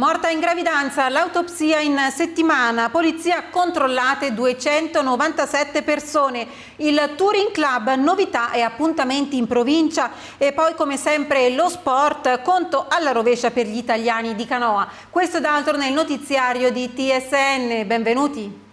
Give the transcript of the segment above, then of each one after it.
Morta in gravidanza, l'autopsia in settimana, polizia controllate 297 persone, il Touring Club, novità e appuntamenti in provincia e poi come sempre lo sport, conto alla rovescia per gli italiani di canoa. Questo ed altro nel notiziario di TSN, benvenuti.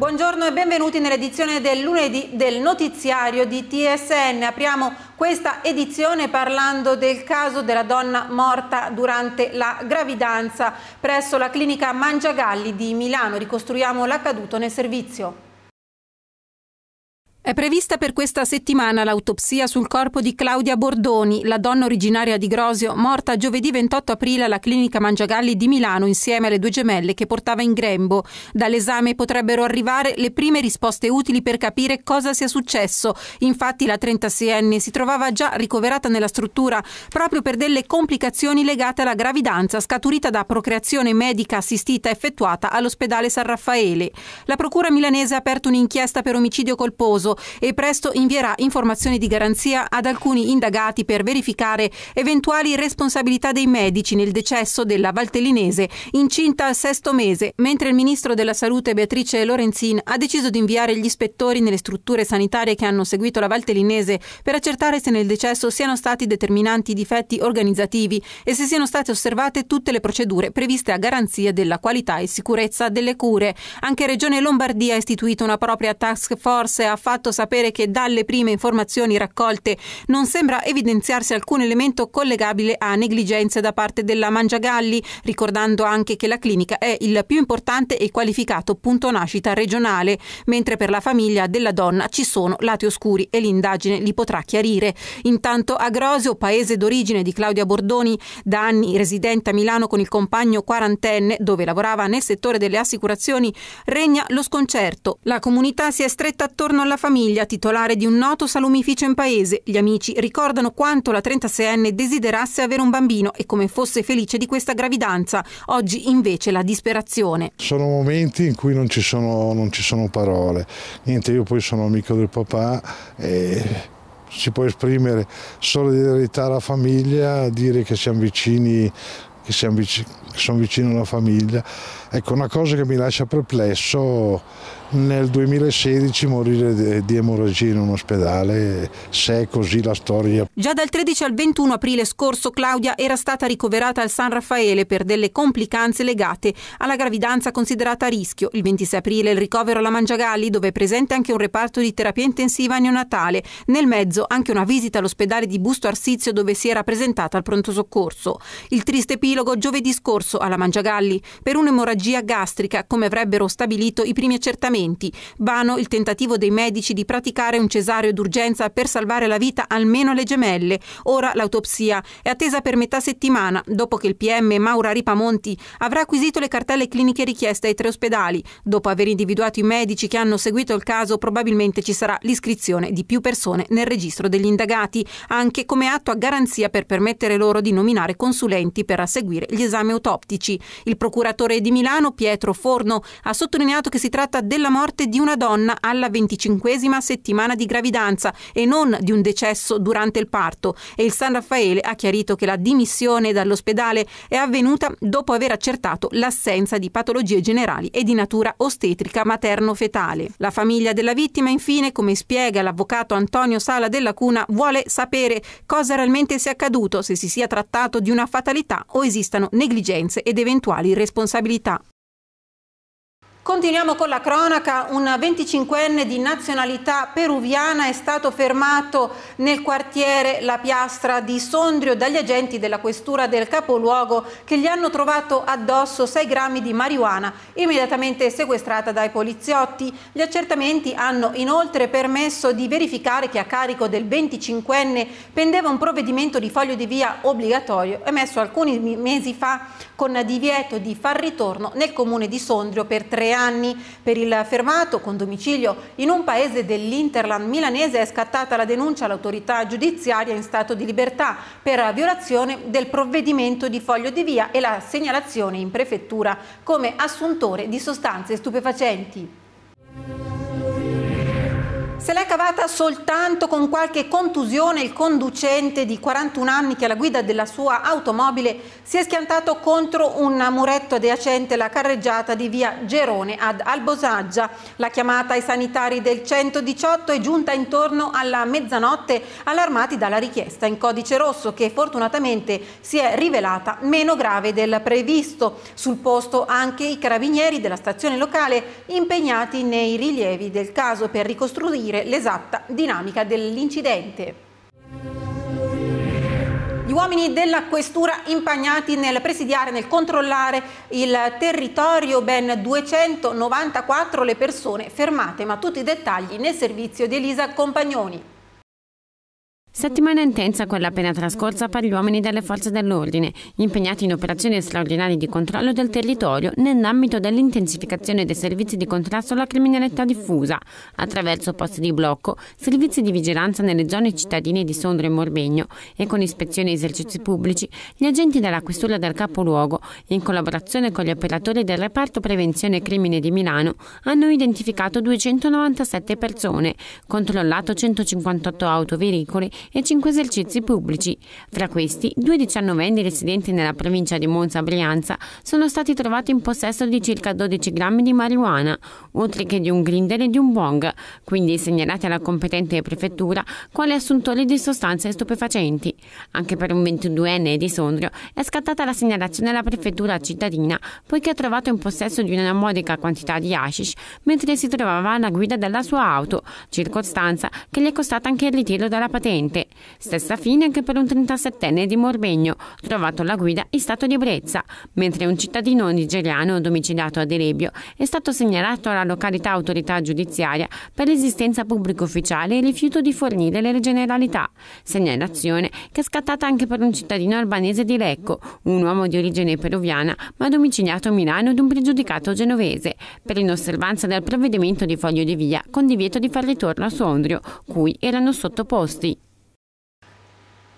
Buongiorno e benvenuti nell'edizione del lunedì del notiziario di TSN. Apriamo questa edizione parlando del caso della donna morta durante la gravidanza presso la clinica Mangiagalli di Milano. Ricostruiamo l'accaduto nel servizio. È prevista per questa settimana l'autopsia sul corpo di Claudia Bordoni, la donna originaria di Grosio, morta giovedì 28 aprile alla clinica Mangiagalli di Milano insieme alle due gemelle che portava in grembo. Dall'esame potrebbero arrivare le prime risposte utili per capire cosa sia successo. Infatti la 36enne si trovava già ricoverata nella struttura proprio per delle complicazioni legate alla gravidanza scaturita da procreazione medica assistita effettuata all'ospedale San Raffaele. La procura milanese ha aperto un'inchiesta per omicidio colposo caso e presto invierà informazioni di garanzia ad alcuni indagati per verificare eventuali responsabilità dei medici nel decesso della valtellinese incinta al sesto mese, mentre il ministro della Salute Beatrice Lorenzin ha deciso di inviare gli ispettori nelle strutture sanitarie che hanno seguito la valtellinese per accertare se nel decesso siano stati determinanti difetti organizzativi e se siano state osservate tutte le procedure previste a garanzia della qualità e sicurezza delle cure. Anche Regione Lombardia ha istituito una propria task force e ha fatto fatto sapere che dalle prime informazioni raccolte non sembra evidenziarsi alcun elemento collegabile a negligenze da parte della Mangiagalli, ricordando anche che la clinica è il più importante e qualificato punto nascita regionale, mentre per la famiglia della donna ci sono lati oscuri e l'indagine li potrà chiarire. Intanto a Grosio, paese d'origine di Claudia Bordoni, da anni residente a Milano con il compagno quarantenne, dove lavorava nel settore delle assicurazioni, regna lo sconcerto. La comunità si è stretta attorno alla famiglia famiglia, titolare di un noto salumificio in paese. Gli amici ricordano quanto la 36enne desiderasse avere un bambino e come fosse felice di questa gravidanza. Oggi invece la disperazione. Sono momenti in cui non ci sono, non ci sono parole. Niente, io poi sono amico del papà e si può esprimere solidarietà alla famiglia, dire che siamo vicini, che, siamo vicini, sono vicino alla famiglia. Ecco, una cosa che mi lascia perplesso nel 2016 morire di emorragia in un ospedale, se è così la storia. Già dal 13 al 21 aprile scorso Claudia era stata ricoverata al San Raffaele per delle complicanze legate alla gravidanza considerata a rischio. Il 26 aprile il ricovero alla Mangiagalli dove è presente anche un reparto di terapia intensiva neonatale. Nel mezzo anche una visita all'ospedale di Busto Arsizio dove si era presentata al pronto soccorso. Il triste epilogo giovedì scorso alla Mangiagalli per un'emorragia gastrica come avrebbero stabilito i primi accertamenti trattamenti. Vano il tentativo dei medici di praticare un cesareo d'urgenza per salvare la vita almeno alle gemelle. Ora l'autopsia è attesa per metà settimana, dopo che il PM Maura Ripamonti avrà acquisito le cartelle cliniche richieste ai tre ospedali. Dopo aver individuato i medici che hanno seguito il caso, probabilmente ci sarà l'iscrizione di più persone nel registro degli indagati, anche come atto a garanzia per permettere loro di nominare consulenti per seguire gli esami autoptici. Il procuratore di Milano, Pietro Forno, ha sottolineato che si tratta della la morte di una donna alla venticinquesima settimana di gravidanza e non di un decesso durante il parto e il San Raffaele ha chiarito che la dimissione dall'ospedale è avvenuta dopo aver accertato l'assenza di patologie generali e di natura ostetrica materno-fetale. La famiglia della vittima infine, come spiega l'avvocato Antonio Sala della Cuna, vuole sapere cosa realmente sia accaduto, se si sia trattato di una fatalità o esistano negligenze ed eventuali responsabilità. Continuiamo con la cronaca, un 25enne di nazionalità peruviana è stato fermato nel quartiere La Piastra di Sondrio dagli agenti della questura del capoluogo che gli hanno trovato addosso 6 grammi di marijuana immediatamente sequestrata dai poliziotti. Gli accertamenti hanno inoltre permesso di verificare che a carico del 25enne pendeva un provvedimento di foglio di via obbligatorio emesso alcuni mesi fa con divieto di far ritorno nel comune di Sondrio per tre anni anni per il fermato con domicilio in un paese dell'Interland milanese è scattata la denuncia all'autorità giudiziaria in stato di libertà per violazione del provvedimento di foglio di via e la segnalazione in prefettura come assuntore di sostanze stupefacenti. Se l'è cavata soltanto con qualche contusione il conducente di 41 anni che alla guida della sua automobile si è schiantato contro un muretto adiacente alla carreggiata di via Gerone ad Albosaggia. La chiamata ai sanitari del 118 è giunta intorno alla mezzanotte allarmati dalla richiesta in codice rosso che fortunatamente si è rivelata meno grave del previsto. Sul posto anche i carabinieri della stazione locale impegnati nei rilievi del caso per ricostruire capire l'esatta dinamica dell'incidente. Gli uomini della questura impagnati nel presidiare, nel controllare il territorio, ben 294 le persone fermate, ma tutti i dettagli nel servizio di Elisa Compagnoni. Settimana intensa quella appena trascorsa per gli uomini delle forze dell'ordine, impegnati in operazioni straordinarie di controllo del territorio nell'ambito dell'intensificazione dei servizi di contrasto alla criminalità diffusa, attraverso posti di blocco, servizi di vigilanza nelle zone cittadine di Sondrio e Morbegno e con ispezioni e esercizi pubblici, gli agenti della questura del capoluogo, in collaborazione con gli operatori del reparto prevenzione crimine di Milano, hanno identificato 297 persone, controllato 158 autoveicoli e 5 esercizi pubblici. Fra questi, due diciannovenni residenti nella provincia di Monza Brianza sono stati trovati in possesso di circa 12 grammi di marijuana, oltre che di un grinder e di un bong, quindi segnalati alla competente prefettura quali assuntori di sostanze stupefacenti. Anche per un 22enne di Sondrio è scattata la segnalazione alla prefettura cittadina poiché ha trovato in possesso di una modica quantità di hashish mentre si trovava alla guida della sua auto, circostanza che gli è costata anche il ritiro dalla patente seguente. Stessa fine anche per un 37enne di Morbegno, trovato alla guida in stato di ebbrezza, mentre un cittadino nigeriano domiciliato ad Erebio è stato segnalato alla località autorità giudiziaria per l'esistenza pubblico ufficiale e rifiuto di fornire le generalità. Segnalazione che è scattata anche per un cittadino albanese di Lecco, un uomo di origine peruviana ma domiciliato a Milano ed un pregiudicato genovese, per inosservanza del provvedimento di foglio di via con divieto di far ritorno a Sondrio, cui erano sottoposti.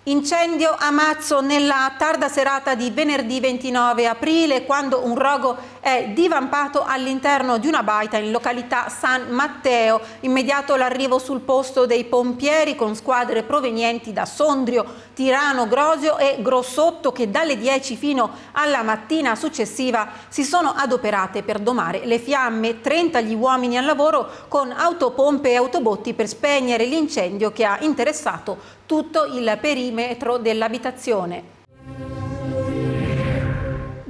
Incendio a Mazzo nella tarda serata di venerdì 29 aprile quando un rogo è divampato all'interno di una baita in località San Matteo. Immediato l'arrivo sul posto dei pompieri con squadre provenienti da Sondrio, Tirano, Grosio e Grossotto che dalle 10 fino alla mattina successiva si sono adoperate per domare le fiamme. 30 gli uomini al lavoro con autopompe e autobotti per spegnere l'incendio che ha interessato tutto il perimetro dell'abitazione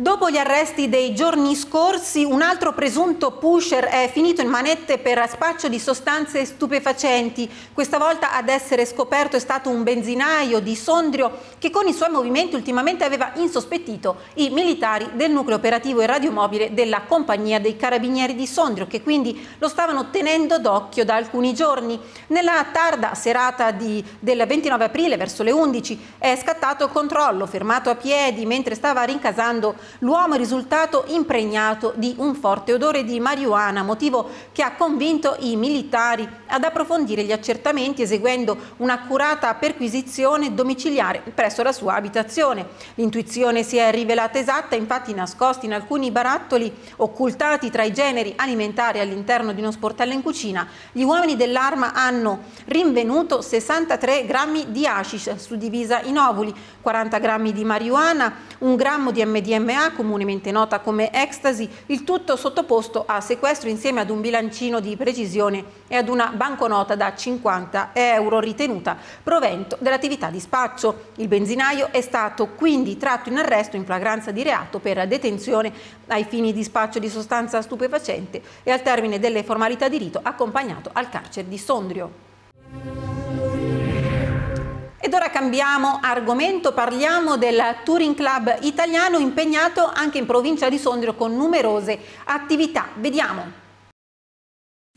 Dopo gli arresti dei giorni scorsi, un altro presunto pusher è finito in manette per spaccio di sostanze stupefacenti. Questa volta ad essere scoperto è stato un benzinaio di Sondrio che con i suoi movimenti ultimamente aveva insospettito i militari del nucleo operativo e radiomobile della compagnia dei carabinieri di Sondrio che quindi lo stavano tenendo d'occhio da alcuni giorni. Nella tarda serata di, del 29 aprile verso le 11 è scattato il controllo, fermato a piedi mentre stava rincasando L'uomo è risultato impregnato di un forte odore di marijuana, motivo che ha convinto i militari ad approfondire gli accertamenti eseguendo un'accurata perquisizione domiciliare presso la sua abitazione. L'intuizione si è rivelata esatta, infatti nascosti in alcuni barattoli occultati tra i generi alimentari all'interno di uno sportello in cucina, gli uomini dell'arma hanno rinvenuto 63 grammi di hashish suddivisa in ovuli, 40 grammi di marijuana, un grammo di MDMA, comunemente nota come ecstasy, il tutto sottoposto a sequestro insieme ad un bilancino di precisione e ad una banconota da 50 euro ritenuta provento dell'attività di spaccio. Il benzinaio è stato quindi tratto in arresto in flagranza di reato per detenzione ai fini di spaccio di sostanza stupefacente e al termine delle formalità di rito accompagnato al carcere di Sondrio. Ed ora cambiamo argomento, parliamo del Touring Club italiano impegnato anche in provincia di Sondrio con numerose attività. Vediamo.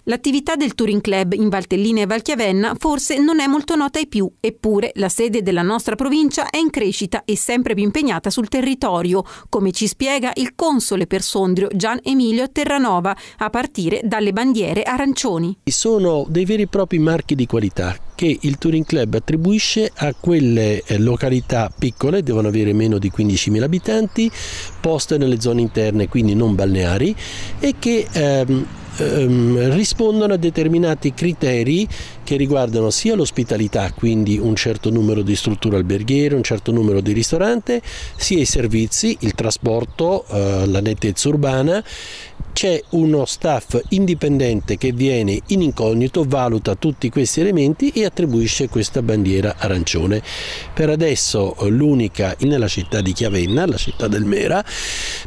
L'attività del Touring Club in Valtellina e Valchiavenna forse non è molto nota ai più, eppure la sede della nostra provincia è in crescita e sempre più impegnata sul territorio, come ci spiega il console per Sondrio Gian Emilio Terranova, a partire dalle bandiere arancioni. Sono dei veri e propri marchi di qualità che il Touring Club attribuisce a quelle eh, località piccole, devono avere meno di 15.000 abitanti, poste nelle zone interne, quindi non balneari, e che ehm, ehm, rispondono a determinati criteri che riguardano sia l'ospitalità, quindi un certo numero di strutture alberghiere, un certo numero di ristorante, sia i servizi, il trasporto, eh, la nettezza urbana c'è uno staff indipendente che viene in incognito, valuta tutti questi elementi e attribuisce questa bandiera arancione. Per adesso eh, l'unica nella città di Chiavenna, la città del Mera,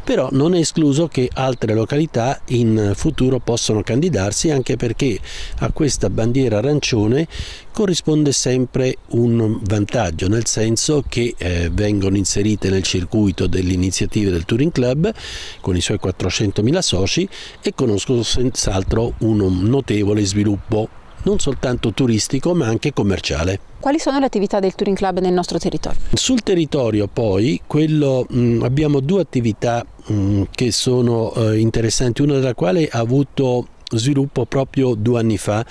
però non è escluso che altre località in futuro possano candidarsi anche perché a questa bandiera arancione corrisponde sempre un vantaggio, nel senso che eh, vengono inserite nel circuito delle iniziative del Touring Club con i suoi 400.000 soci e conoscono senz'altro un notevole sviluppo non soltanto turistico ma anche commerciale. Quali sono le attività del Touring Club nel nostro territorio? Sul territorio poi quello, mh, mm, abbiamo due attività mh, mm, che sono eh, interessanti, una della quale ha avuto sviluppo proprio due anni fa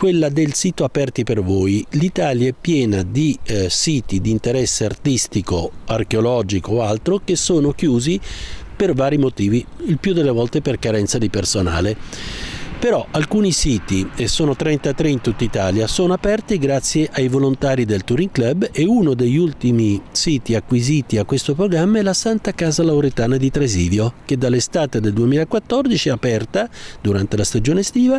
quella del sito Aperti per voi. L'Italia è piena di eh, siti di interesse artistico, archeologico o altro che sono chiusi per vari motivi, il più delle volte per carenza di personale però alcuni siti, e sono 33 in tutta Italia, sono aperti grazie ai volontari del Touring Club e uno degli ultimi siti acquisiti a questo programma è la Santa Casa Lauretana di Tresivio, che dall'estate del 2014 è aperta durante la stagione estiva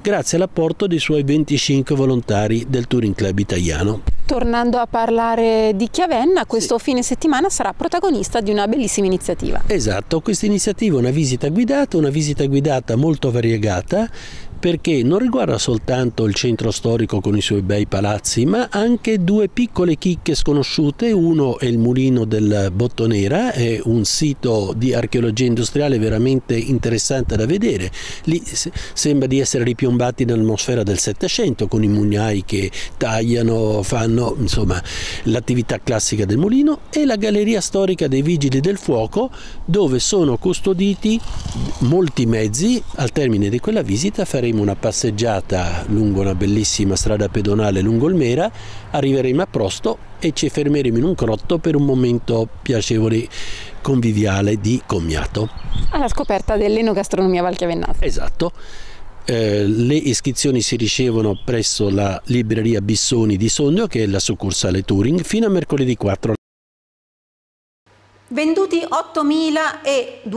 grazie all'apporto dei suoi 25 volontari del Touring Club italiano. Tornando a parlare di Chiavenna, questo sì. fine settimana sarà protagonista di una bellissima iniziativa. Esatto, questa iniziativa è una visita guidata, una visita guidata molto variegata perché non riguarda soltanto il centro storico con i suoi bei palazzi, ma anche due piccole chicche sconosciute, uno è il mulino del Bottonera, è un sito di archeologia industriale veramente interessante da vedere, lì sembra di essere ripiombati nell'atmosfera del Settecento con i mugnai che tagliano, fanno insomma l'attività classica del mulino e la galleria storica dei Vigili del Fuoco dove sono custoditi molti mezzi, al termine di quella visita faremo faremo una passeggiata lungo una bellissima strada pedonale lungo il Mera, arriveremo a Prosto e ci fermeremo in un crotto per un momento piacevole conviviale di commiato. Alla scoperta dell'enogastronomia valchiavennata. Esatto. Eh, le iscrizioni si ricevono presso la libreria Bissoni di Sogno, che è la succursale Turing, fino a mercoledì 4. Venduti 8.283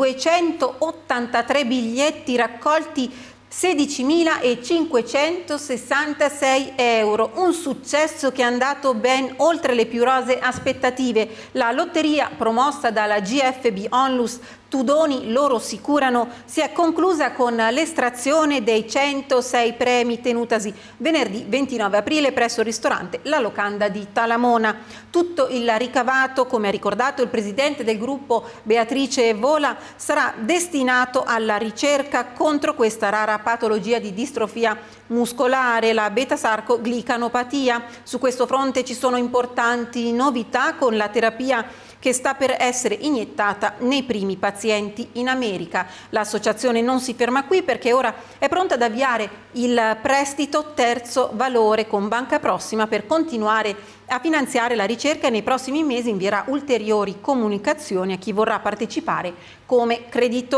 biglietti raccolti 16.566 euro, un successo che è andato ben oltre le più rose aspettative. La lotteria promossa dalla GFB Onlus Tudoni loro si curano si è conclusa con l'estrazione dei 106 premi tenutasi venerdì 29 aprile presso il ristorante La Locanda di Talamona. Tutto il ricavato, come ha ricordato il presidente del gruppo Beatrice Vola, sarà destinato alla ricerca contro questa rara patologia di distrofia muscolare, la beta-sarcoglicanopatia. Su questo fronte ci sono importanti novità con la terapia che sta per essere iniettata nei primi pazienti in America. L'associazione non si ferma qui perché ora è pronta ad avviare il prestito terzo valore con Banca Prossima per continuare a finanziare la ricerca e nei prossimi mesi invierà ulteriori comunicazioni a chi vorrà partecipare come creditore.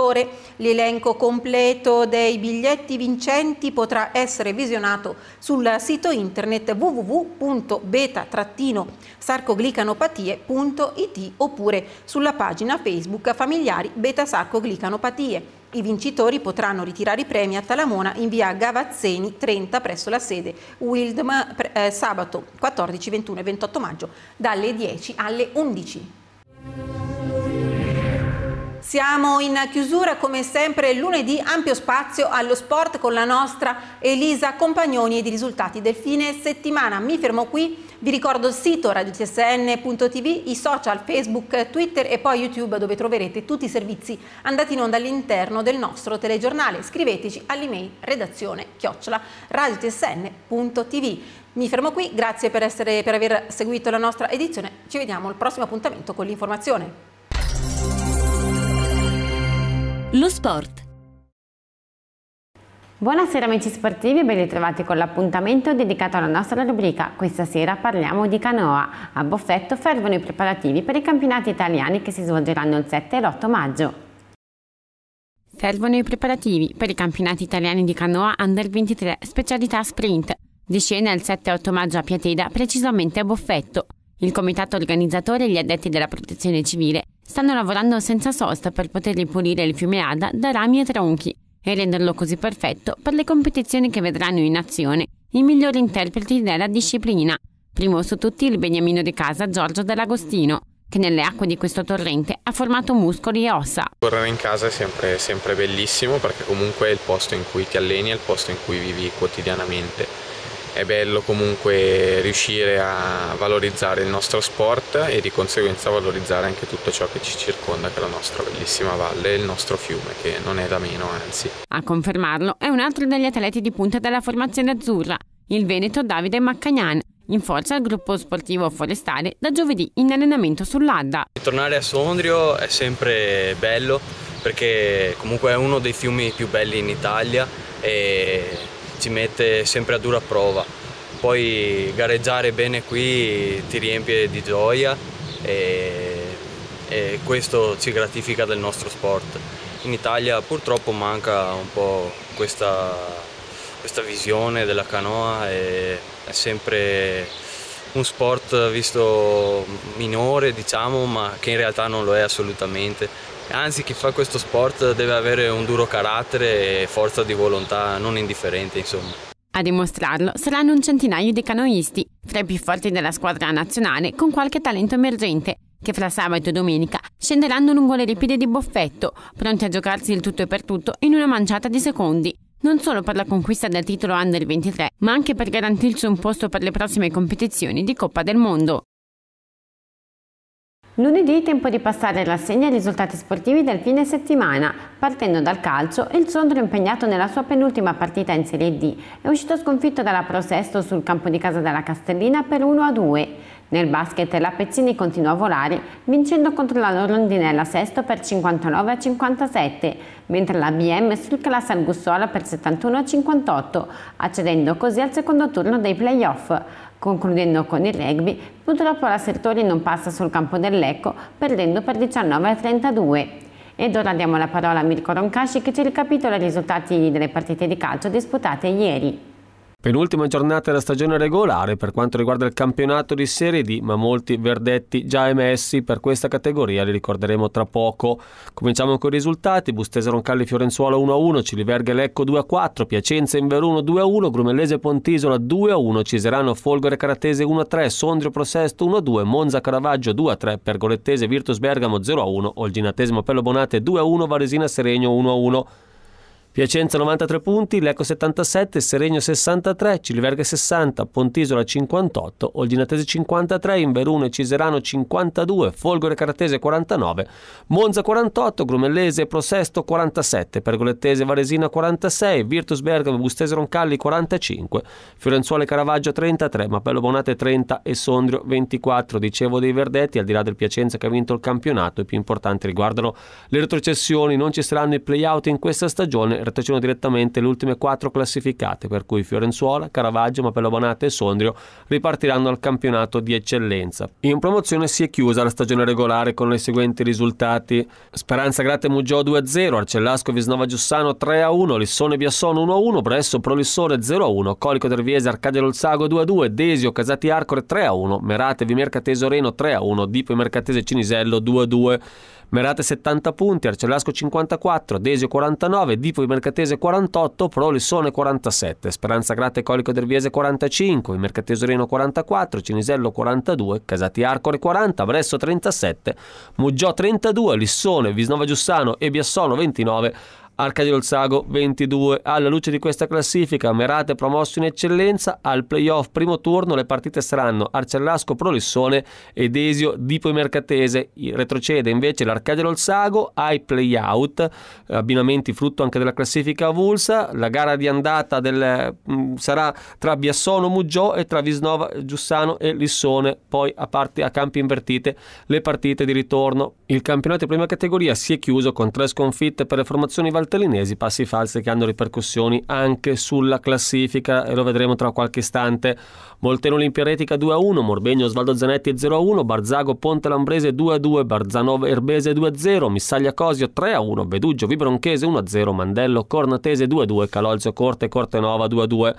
L'elenco completo dei biglietti vincenti potrà essere visionato sul sito internet www.beta-sarcoglicanopatie.it oppure sulla pagina Facebook Familiari Beta Sarcoglicanopatie. I vincitori potranno ritirare i premi a Talamona in via Gavazzeni 30 presso la sede Wildma eh, sabato 14, 21 e 28 maggio dalle 10 alle 11. Siamo in chiusura come sempre lunedì ampio spazio allo sport con la nostra Elisa Compagnoni ed i risultati del fine settimana. Mi fermo qui. Vi ricordo il sito radiotsn.tv, i social Facebook, Twitter e poi YouTube dove troverete tutti i servizi andati in onda all'interno del nostro telegiornale. Scriveteci all'email redazione chiocciola radiotsn.tv. Mi fermo qui, grazie per, essere, per aver seguito la nostra edizione, ci vediamo al prossimo appuntamento con l'informazione. Lo sport Buonasera amici sportivi e ben ritrovati con l'appuntamento dedicato alla nostra rubrica. Questa sera parliamo di canoa. A Boffetto fervono i preparativi per i campionati italiani che si svolgeranno il 7 e l'8 maggio. Servono i preparativi per i campionati italiani di canoa Under 23 specialità sprint. Di scena il 7-8 maggio a Piateda, precisamente a Boffetto. Il comitato organizzatore e gli addetti della protezione civile stanno lavorando senza sosta per poter ripulire il fiume Ada da rami e tronchi e renderlo così perfetto per le competizioni che vedranno in azione i migliori interpreti della disciplina, primo su tutti il beniamino di casa Giorgio Dell'Agostino, che nelle acque di questo torrente ha formato muscoli e ossa. Correre in casa è sempre, sempre bellissimo perché comunque è il posto in cui ti alleni, è il posto in cui vivi quotidianamente è bello comunque riuscire a valorizzare il nostro sport e di conseguenza valorizzare anche tutto ciò che ci circonda, che è la nostra bellissima valle e il nostro fiume, che non è da meno anzi. A confermarlo è un altro degli atleti di punta della formazione azzurra, il veneto Davide Maccagnan, in forza al gruppo sportivo forestale da giovedì in allenamento sull'Adda. Tornare a Sondrio è sempre bello perché comunque è uno dei fiumi più belli in Italia e ci mette sempre a dura prova. Poi gareggiare bene qui ti riempie di gioia e, e questo ci gratifica del nostro sport. In Italia purtroppo manca un po' questa, questa visione della canoa, è, è sempre un sport visto minore diciamo ma che in realtà non lo è assolutamente anzi chi fa questo sport deve avere un duro carattere e forza di volontà non indifferente insomma. A dimostrarlo saranno un centinaio di canoisti, fra i più forti della squadra nazionale con qualche talento emergente, che fra sabato e domenica scenderanno lungo le ripide di Boffetto, pronti a giocarsi il tutto e per tutto in una manciata di secondi, non solo per la conquista del titolo Under 23, ma anche per garantirsi un posto per le prossime competizioni di Coppa del Mondo. Lunedì è tempo di passare in rassegna i risultati sportivi del fine settimana. Partendo dal calcio, il Sondrio impegnato nella sua penultima partita in Serie D è uscito sconfitto dalla Pro Sesto sul campo di casa della Castellina per 1-2. Nel basket la Pezzini continua a volare, vincendo contro la Londinella Sesto per 59 57, mentre la BM surclassa il Gussola per 71 58, accedendo così al secondo turno dei playoff. Concludendo con il rugby, purtroppo la Sertori non passa sul campo del Lecco, perdendo per 19 a 32. Ed ora diamo la parola a Mirko Roncasci che ci ricapitola i risultati delle partite di calcio disputate ieri. Penultima giornata della stagione regolare per quanto riguarda il campionato di Serie D, ma molti verdetti già emessi per questa categoria li ricorderemo tra poco. Cominciamo con i risultati: Bustese Roncalli Fiorenzuolo 1-1, Ciliverga Lecco 2-4, Piacenza Inveruno 2-1, Grumellese Pontisola 2-1, Ciserano Folgore Caratese 1-3, Sondrio Prosesto 1-2, Monza Caravaggio 2-3, Pergolettese Virtus Bergamo 0-1, Olginatesimo Pello Bonate 2-1, Varesina Seregno 1-1. Piacenza 93 punti, Lecco 77, Seregno 63, Cilverga 60, Pontisola 58, Oldinatese 53, Inverone e Ciserano 52, Folgore Caratese 49, Monza 48, Grumellese e Prosesto 47, Pergolettese Varesina 46, Virtus Bergamo Bustese Roncalli 45, Fiorenzuola e Caravaggio 33, Mappello Bonate 30 e Sondrio 24. Dicevo dei verdetti, al di là del Piacenza che ha vinto il campionato, i più importanti riguardano le retrocessioni, non ci saranno i play-out in questa stagione retrocedono direttamente le ultime quattro classificate, per cui Fiorenzuola, Caravaggio, Mapello Bonate e Sondrio ripartiranno al campionato di eccellenza. In promozione si è chiusa la stagione regolare con i seguenti risultati. Speranza Grate Muggio 2-0, Arcellasco Visnova Giussano 3-1, Lissone Biassono 1-1, Bresso Prolissore 0-1, Colico Derviese Arcadia Lolzago 2-2, Desio Casati Arcore 3-1, Merate Vimercatese Oreno 3-1, Dipo Mercatese Cinisello 2-2. Merate 70 punti, Arcellasco 54, Desio 49, Dipo di Mercatese 48, Pro Lissone 47, Speranza Grata e Colico Derviese 45, Mercatese Reno 44, Cinisello 42, Casati Arcore 40, Bresso 37, Muggiò 32, Lissone, Visnova Giussano e Biassono 29, Arcadio di Olzago 22. Alla luce di questa classifica, Merate promosso in eccellenza, al playoff primo turno le partite saranno Arcellasco Prolissone ed Esio Dipo Mercatese. Retrocede invece l'Arcadia Olzago ai playout, abbinamenti frutto anche della classifica avulsa. La gara di andata del, mm, sarà tra Biassono Muggiò e tra Visnova Giussano e Lissone, poi a, parte, a campi invertite le partite di ritorno. Il campionato di prima categoria si è chiuso con tre sconfitte per le formazioni valtese bertolinesi, passi falsi che hanno ripercussioni anche sulla classifica e lo vedremo tra qualche istante. Molteno Olimpiaretica 2-1, Morbegno Osvaldo Zanetti 0-1, Barzago Ponte Lambrese 2-2, Barzanov Erbese 2-0, Missaglia Cosio 3-1, Veduggio Vibronchese 1-0, Mandello Cornatese 2-2, Calolzio Corte Cortenova 2-2.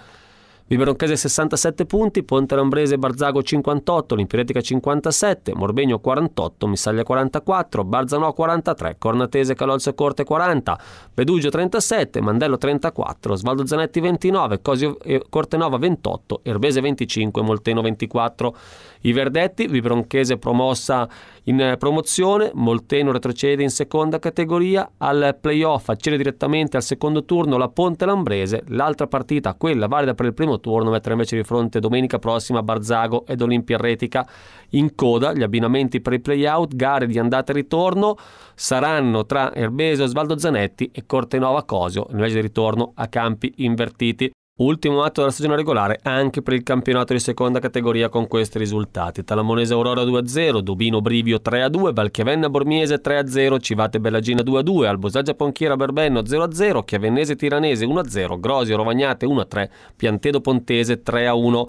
Biberonchese 67 punti, Ponte Lombrese Barzago 58, Olimpiretica 57, Morbegno 48, Missaglia 44, Barzanò 43, Cornatese Calolse Corte 40, Pedugio 37, Mandello 34, Svaldo Zanetti 29, Cosio eh, Corte Nova 28, Erbese 25, Molteno 24. I verdetti, Biberonchese promossa in eh, promozione, Molteno retrocede in seconda categoria, al playoff accede direttamente al secondo turno la Ponte Lambrese, l'altra partita, quella valida per il primo turno, metterà invece di fronte domenica prossima Barzago ed Olimpia Retica in coda, gli abbinamenti per i playout, gare di andata e ritorno saranno tra Erbesio, Osvaldo Zanetti e Cortenova Cosio, invece di ritorno a campi invertiti. Ultimo atto della stagione regolare anche per il campionato di seconda categoria con questi risultati. Talamonese Aurora 2-0, Dubino Brivio 3-2, Valchiavenna Bormiese 3-0, Civate Bellagina 2-2, Albosaggia Ponchiera Berbenno 0-0, Chiavennese Tiranese 1-0, Grosio Rovagnate 1-3, Piantedo Pontese 3-1.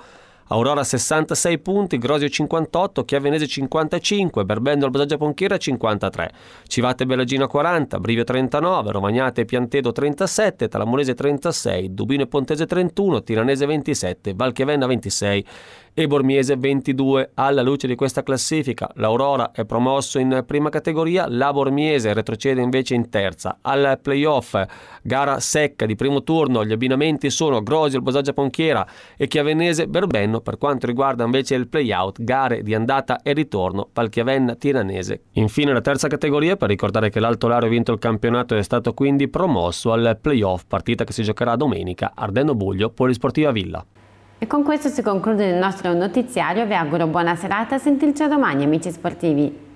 Aurora 66 punti, Grosio 58, Chiavenese 55, Berbendo Albasaggia Ponchiera 53, Civate Bellagino 40, Brivio 39, Romagnate e Piantedo 37, Talamolese 36, Dubino e Pontese 31, Tiranese 27, Valchiavenna 26 e Bormiese 22. Alla luce di questa classifica, l'Aurora è promosso in prima categoria, la Bormiese retrocede invece in terza. Al playoff, gara secca di primo turno, gli abbinamenti sono Grosio, il Bosaggia Ponchiera e Chiavenese Berbenno. Per quanto riguarda invece il playout, gare di andata e ritorno, Valchiavenna Tiranese. Infine la terza categoria, per ricordare che l'Alto Lario ha vinto il campionato e è stato quindi promosso al playoff, partita che si giocherà domenica, Ardenno Buglio, Polisportiva Villa. E con questo si conclude il nostro notiziario, vi auguro buona serata, sentirci a domani amici sportivi.